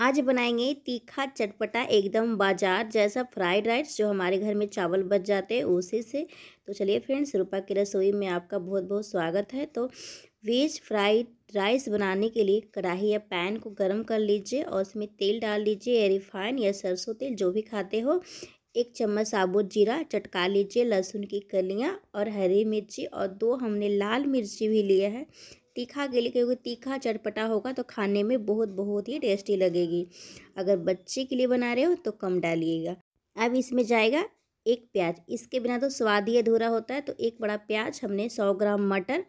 आज बनाएंगे तीखा चटपटा एकदम बाजार जैसा फ्राइड राइस जो हमारे घर में चावल बच जाते हैं उसी से तो चलिए फ्रेंड्स रूपा की रसोई में आपका बहुत बहुत स्वागत है तो वेज फ्राइड राइस बनाने के लिए कढ़ाई या पैन को गर्म कर लीजिए और उसमें तेल डाल लीजिए या रिफाइन या सरसों तेल जो भी खाते हो एक चम्मच साबुत जीरा चटका लीजिए लहसुन की कलियाँ और हरी मिर्ची और दो हमने लाल मिर्ची भी लिए हैं तीखा के लिए क्योंकि तीखा चटपटा होगा तो खाने में बहुत बहुत ही टेस्टी लगेगी अगर बच्चे के लिए बना रहे हो तो कम डालिएगा अब इसमें जाएगा एक प्याज इसके बिना तो स्वाद ही अधूरा होता है तो एक बड़ा प्याज हमने सौ ग्राम मटर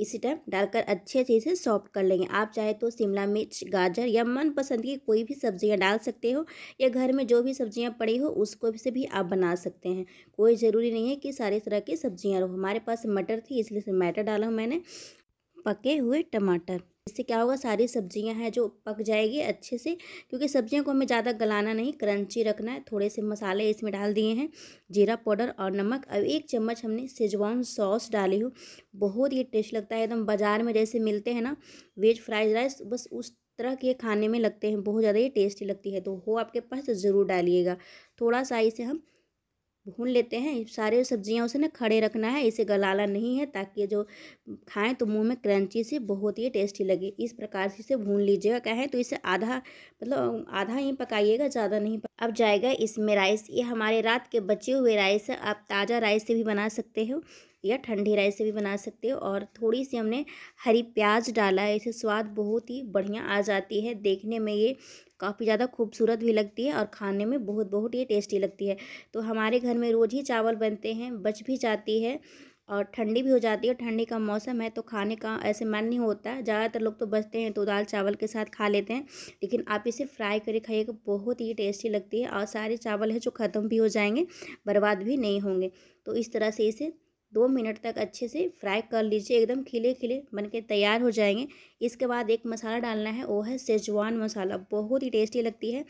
इसी टाइम डालकर अच्छे से सॉफ्ट कर लेंगे आप चाहे तो शिमला मिर्च गाजर या मनपसंद की कोई भी सब्जियां डाल सकते हो या घर में जो भी सब्जियां पड़ी हो उसको से भी आप बना सकते हैं कोई ज़रूरी नहीं है कि सारे तरह की सब्जियां रहो हमारे पास मटर थी इसलिए मटर डाला हूँ मैंने पके हुए टमाटर इससे क्या होगा सारी सब्जियां हैं जो पक जाएगी अच्छे से क्योंकि सब्जियों को हमें ज़्यादा गलाना नहीं क्रंची रखना है थोड़े से मसाले इसमें डाल दिए हैं जीरा पाउडर और नमक अब एक चम्मच हमने सेजवान सॉस डाली हो बहुत ही टेस्ट लगता है एकदम बाज़ार में जैसे मिलते हैं ना वेज फ्राइड राइस बस उस तरह के खाने में लगते हैं बहुत ज़्यादा ये टेस्टी लगती है तो हो आपके पास तो ज़रूर डालिएगा थोड़ा सा इसे हम भून लेते हैं सारे सब्जियां उसे ना खड़े रखना है इसे गलाला नहीं है ताकि जो खाएं तो मुंह में क्रंची से बहुत ही टेस्टी लगे इस प्रकार से इसे भून लीजिएगा कहें तो इसे आधा मतलब आधा ही पकाइएगा ज़्यादा नहीं पका। अब जाएगा इसमें राइस ये हमारे रात के बचे हुए राइस है आप ताज़ा राइस से भी बना सकते हो या ठंडी राइस से भी बना सकते हो और थोड़ी सी हमने हरी प्याज डाला है इसे स्वाद बहुत ही बढ़िया आ जाती है देखने में ये काफ़ी ज़्यादा खूबसूरत भी लगती है और खाने में बहुत बहुत ये टेस्टी लगती है तो हमारे घर में रोज़ ही चावल बनते हैं बच भी जाती है और ठंडी भी हो जाती है ठंडी का मौसम है तो खाने का ऐसे मन नहीं होता ज़्यादातर लोग तो बचते हैं तो दाल चावल के साथ खा लेते हैं लेकिन आप इसे फ्राई करके खाइएगा तो बहुत ही टेस्टी लगती है और सारे चावल है जो ख़त्म भी हो जाएंगे बर्बाद भी नहीं होंगे तो इस तरह से इसे दो मिनट तक अच्छे से फ्राई कर लीजिए एकदम खिले खिले बन के तैयार हो जाएंगे इसके बाद एक मसाला डालना है वो है सेजवान मसाला बहुत ही टेस्टी लगती है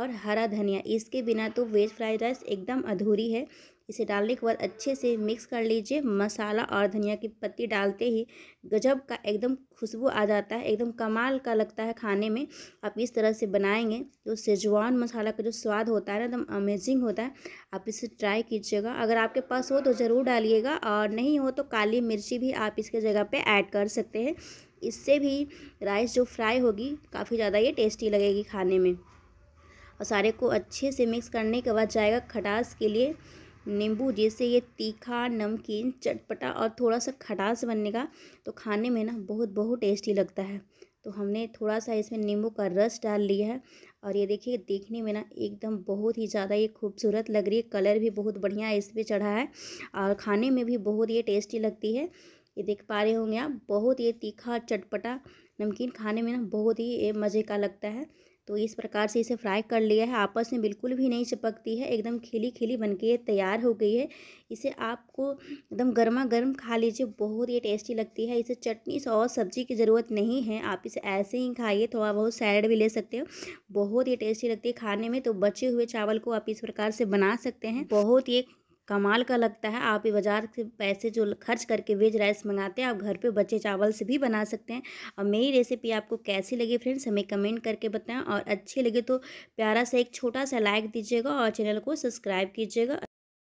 और हरा धनिया इसके बिना तो वेज फ्राइड राइस एकदम अधूरी है इसे डालने के बाद अच्छे से मिक्स कर लीजिए मसाला और धनिया की पत्ती डालते ही गजब का एकदम खुशबू आ जाता है एकदम कमाल का लगता है खाने में आप इस तरह से बनाएंगे तो सेजवान मसाला का जो स्वाद होता है ना एकदम अमेजिंग होता है आप इसे ट्राई कीजिएगा अगर आपके पास हो तो ज़रूर डालिएगा और नहीं हो तो काली मिर्ची भी आप इसके जगह पर ऐड कर सकते हैं इससे भी राइस जो फ्राई होगी काफ़ी ज़्यादा ये टेस्टी लगेगी खाने में और सारे को अच्छे से मिक्स करने के बाद जाएगा खटास के लिए नींबू जिससे ये तीखा नमकीन चटपटा और थोड़ा सा खटास बनने का तो खाने में ना बहुत बहुत टेस्टी लगता है तो हमने थोड़ा सा इसमें नींबू का रस डाल लिया है और ये देखिए देखने में ना एकदम बहुत ही ज़्यादा ये खूबसूरत लग रही है कलर भी बहुत बढ़िया इस पर चढ़ा है और खाने में भी बहुत ये टेस्टी लगती है ये देख पा रहे होंगे आप बहुत ये तीखा चटपटा नमकीन खाने में ना बहुत ही मज़े का लगता है तो इस प्रकार से इसे फ्राई कर लिया है आपस में बिल्कुल भी नहीं चिपकती है एकदम खिली खिली बन के तैयार हो गई है इसे आपको एकदम गर्मा गर्म खा लीजिए बहुत ही टेस्टी लगती है इसे चटनी और सब्जी की ज़रूरत नहीं है आप इसे ऐसे ही खाइए थोड़ा बहुत सैलड भी ले सकते हो बहुत ही टेस्टी लगती है खाने में तो बचे हुए चावल को आप इस प्रकार से बना सकते हैं बहुत ही कमाल का लगता है आप ये बाज़ार से पैसे जो खर्च करके वेज राइस मंगाते हैं आप घर पे बचे चावल से भी बना सकते हैं और मेरी रेसिपी आपको कैसी लगी फ्रेंड्स हमें कमेंट करके बताएं और अच्छी लगे तो प्यारा सा एक छोटा सा लाइक दीजिएगा और चैनल को सब्सक्राइब कीजिएगा